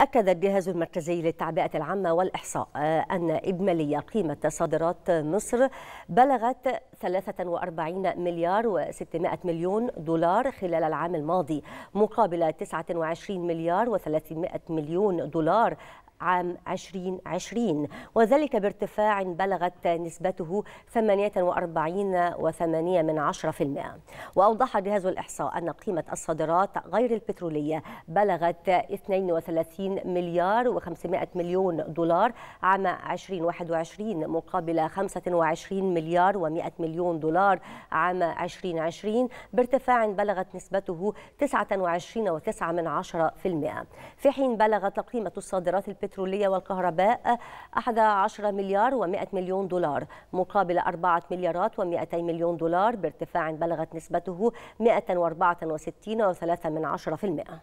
أكد الجهاز المركزي للتعبئة العامة والإحصاء آه، أن إجمالية قيمة صادرات مصر بلغت 43 مليار و600 مليون دولار خلال العام الماضي مقابل 29 مليار و300 مليون دولار عام 2020 وذلك بارتفاع بلغت نسبته 48.8% وأوضح جهاز الإحصاء أن قيمة الصادرات غير البترولية بلغت 32 مليار و500 مليون دولار عام 2021 مقابل 25 مليار و100 مليون دولار عام 2020 بارتفاع بلغت نسبته 29.9% في حين بلغت قيمة الصادرات البترولية البترولية والكهرباء 11 مليار و100 مليون دولار مقابل 4 مليارات و200 مليون دولار بارتفاع بلغت نسبته 164.3%